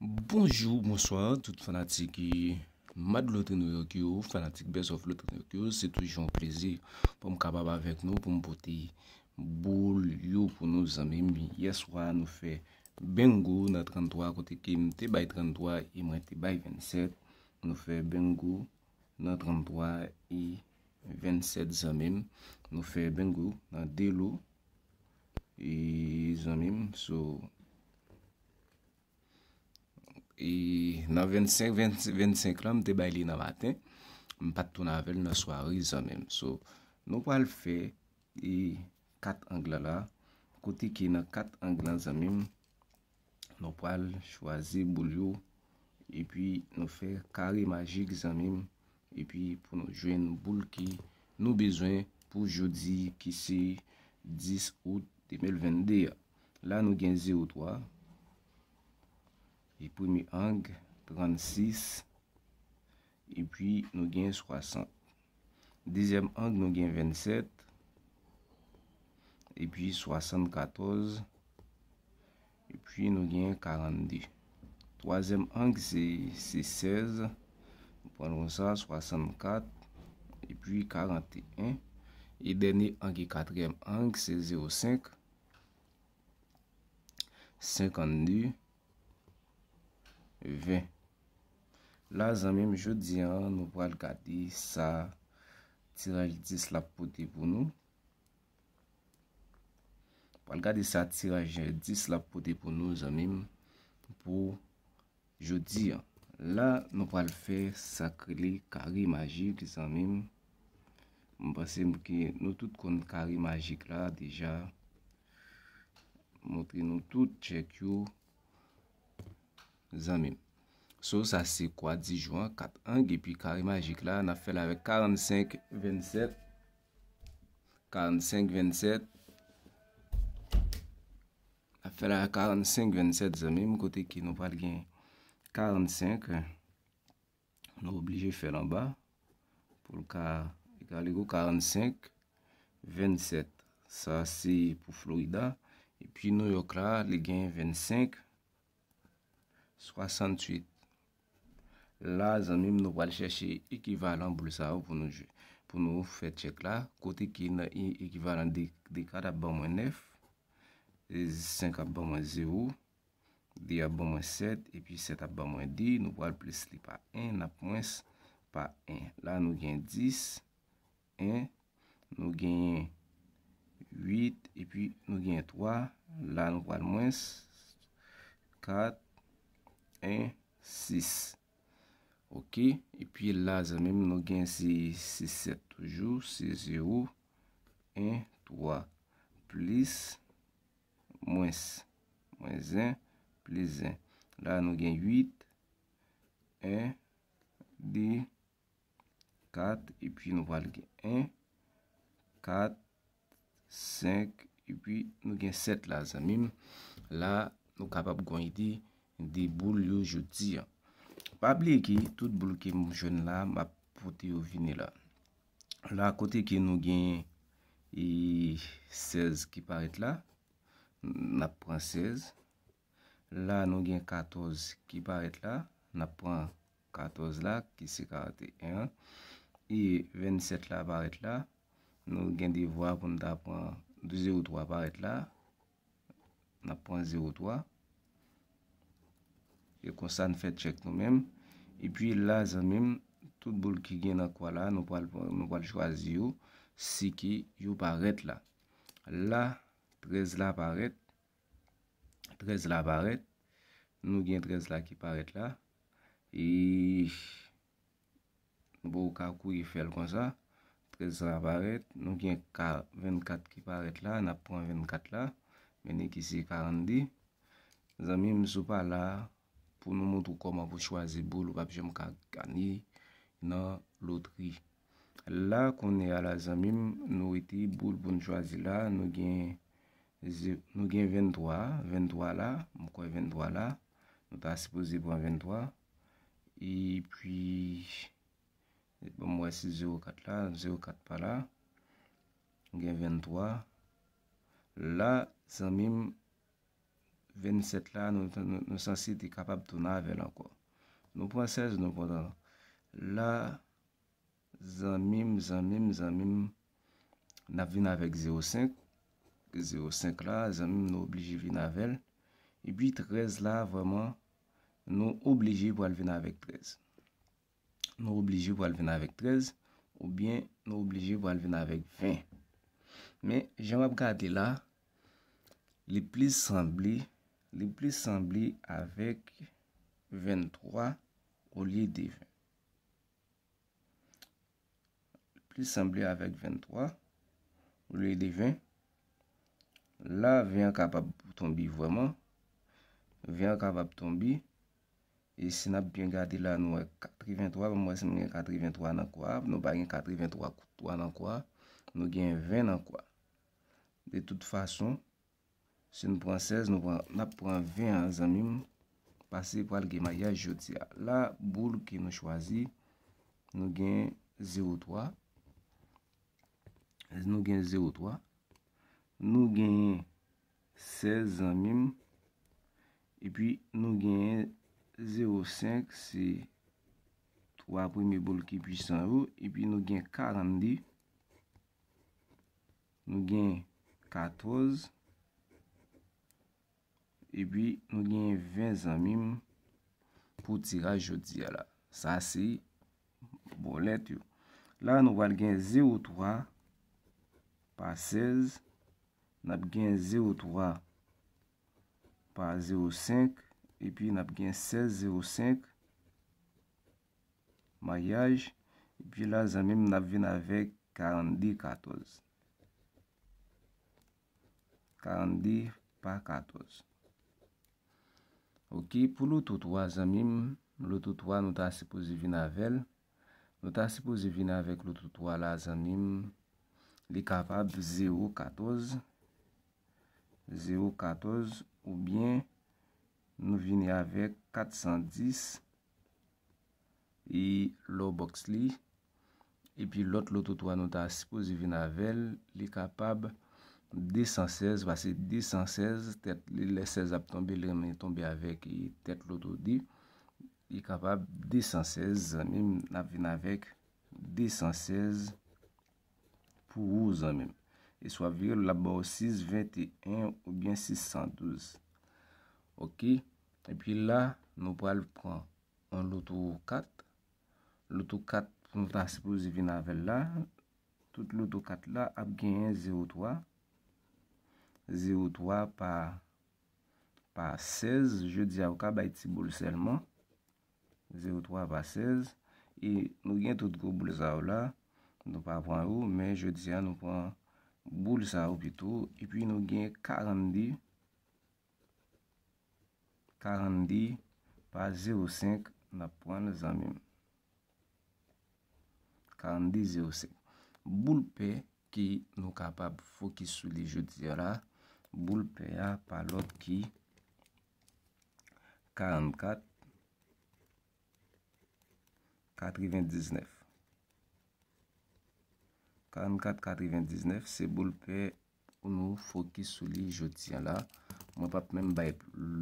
Bonjour, bonsoir, tout fanatik mad lote New York yo, fanatik best of lote New York yo, se toujon plezir pou m kababa vek nou pou m pote bol yo pou nou zanmim. Yeswa nou fe Bengou na 33, kote kim te bay 33, imre te bay 27, nou fe Bengou na 33, 27 zanmim, nou fe Bengou na Delou, zanmim, sou... E nan 25 lam te bay li nan maten M pat tou navel nan swari zanmim So, nou pal fe e kat angla la Kote ki nan kat anglan zanmim Nou pal chwazi boulyo E pi nou fe kare magik zanmim E pi pou nou jwen boul ki nou bezwen Pou jodi ki se 10 out 2022 La nou gen 0.3 premier angle 36 et puis nous gagnons 60 deuxième angle nous gagnons 27 et puis 74 et puis nous gagnons 42 troisième angle c'est 16 nous prenons ça 64 et puis 41 et dernier angle quatrième angle c'est 05 52 Ve, la zanmim, jodi an, nou pal gadi sa tiraj 10 la pote pou nou. Pal gadi sa tiraj 10 la pote pou nou zanmim, pou jodi an. La, nou pal fe sakri li kari magik zanmim. M basen m ki nou tout kon kari magik la deja. Moutri nou tout chek yo. Zame, sou sa se kwa Dijouan, kat ange, epi kar Imajik la, na fel ave 45 27 45, 27 Na fel ave 45, 27, zame Mkote ki nou pal gen 45 Nou oblije fel anba Pol ka, egal ego 45, 27 Sa se pou Florida Epi nou yok la, li gen 25 25 68. La, zanmim nou wale chèche ekivalan blousa ou pou nou fè tchèk la. Kote ki nou ekivalan de 4 aban mwen 9. 5 aban mwen 0. De aban mwen 7. E pi 7 aban mwen 10. Nou wale ples li pa 1. Na pwens pa 1. La nou gen 10. 1. Nou gen 8. E pi nou gen 3. La nou wale mwens. 4. 1, 6, ok, epi la, zanmim, nou gen 6, 7, toujou, 6, 0, 1, 3, plis, mwens, mwens 1, plis 1, la nou gen 8, 1, 2, 4, epi nou val gen 1, 4, 5, epi nou gen 7, la, zanmim, la nou kapap kon iti, Di boul yo jouti ya. Pabli ki, tout boul ki mou joun la, ma pote yo vini la. La kote ki nou gen, e 16 ki paret la, na pran 16. La nou gen 14 ki paret la, na pran 14 la, ki se karte 1. E 27 la paret la, nou gen di vwa pou nou da pran 2 0 3 paret la, na pran 0 3. E konsan fè tchèk nou mèm. E pwi la zanmèm, tout boul ki gen akwa la, nou pal chwazi yo, si ki yo paret la. La, trez la paret. Trez la paret. Nou gen trez la ki paret la. E, nou bou kakou ki fèl konsa. Trez la paret. Nou gen 24 ki paret la. Nap pon 24 la. Menè ki si 40 di. Zanmèm sou pa la, pou nou moutou koman pou chwazi boul wap jem ka gani nan lotri. La konen a la zanmim, nou iti boul pou nou chwazi la, nou gen 23, 23 la, mou kwen 23 la, nou ta asipozi pou an 23, e pi, et pou mwese 0-4 la, 0-4 pa la, nou gen 23, la zanmim, 27 la, nou san si te kapab tou navel anko. Nou pransèz nou pransèz. La, zanmim, zanmim, zanmim, na vin avek 05. 05 la, zanmim nou oblije vin avek. E bi 13 la, vwaman, nou oblije pou al vin avek 13. Nou oblije pou al vin avek 13. Ou bien, nou oblije pou al vin avek 20. Men, jan wap gade la, li plis sanbli Li pli sambli avèk 23 ou liye de 20. Li pli sambli avèk 23 ou liye de 20. La vè an kapab pou tonbi vwèman. Vè an kapab pou tonbi. E si na bi gen gadi la nou e 83. Mwen se mwen gen 83 nan kwa. Nou bagen 83 kwa nan kwa. Nou gen 20 nan kwa. De tout fason. Se nou pran 16, nou pran 21 zanmim. Pase pou alge maya joti a. La boul ki nou chwazi. Nou genye 0-3. Nou genye 0-3. Nou genye 16 zanmim. E pi nou genye 0-5. Si 3 pwime boul ki pwisan ou. E pi nou genye 40. Nou genye 14. E pi nou gen 20 zanmim pou tiraj yo diya la. Sa si bolet yo. La nou val gen 0.3 pa 16. Nap gen 0.3 pa 0.5. E pi nap gen 16.05. Mayaj. E pi la zanmim nap ven avek 40.14. 40 pa 14. Ok, pou loutotwa zanmim, loutotwa nou ta sepoze vin avel, nou ta sepoze vin avek loutotwa la zanmim, li kapab 0.14, 0.14 ou bien nou vin avek 410, e loutotwa loutotwa nou ta sepoze vin avel, li kapab 0.14. 1016, wase 1016, tet li lesez ap tombe, li ane tombe avek, tet loutou di, i kapab 1016, ane, ap vin avek, 1016, pou ou zanem, e swa vir la bo 621, ou bien 612, ok, e pi la, nou pal pran, an loutou 4, loutou 4, nou tan se pou zi vin avek la, tout loutou 4 la, ap genye 03, 0,3 pa 16. Je diya ou ka bayti boul selman. 0,3 pa 16. E nou gen tout goup boul sa ou la. Nou pa pran ou. Men je diya nou pran boul sa ou pitou. E pi nou gen 40. 40. 40 pa 0,5 na pran zanmim. 40, 0,5. Boul pe ki nou kapab fokis sou li je diya la. Boulpe ya pa lot ki 44,99. 44,99 se boulpe ou nou fokis sou li joti an la. Mwen pap men bay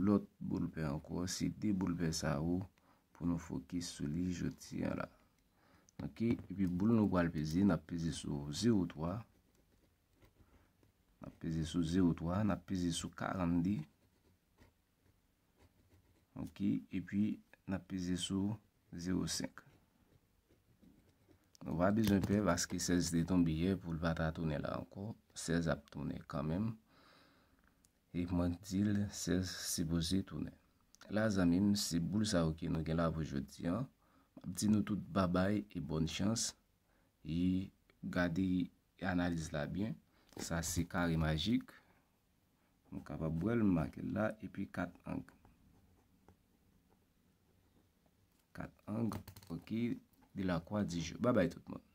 lot boulpe an ko. Se de boulpe sa ou pou nou fokis sou li joti an la. E pi boul nou walpezi nap pezi sou 0,3. N ap pize sou 0.3, n ap pize sou 40 di. Ok, e pi n ap pize sou 0.5. Nou va bizon pe vaks ki 16 de ton biye pou l vata toune la anko. 16 ap toune kanmem. E mwen til 16 seboze toune. La zanmim sebul sa wke nou gen la vwajodi an. Mab ti nou tout babay e bon chans. E gade y analize la bien. Sa si kari magik. Mwen ka pa bwel mwake la. E pi kat ang. Kat ang. Ok. Di la kwa di jo. Babay tout moun.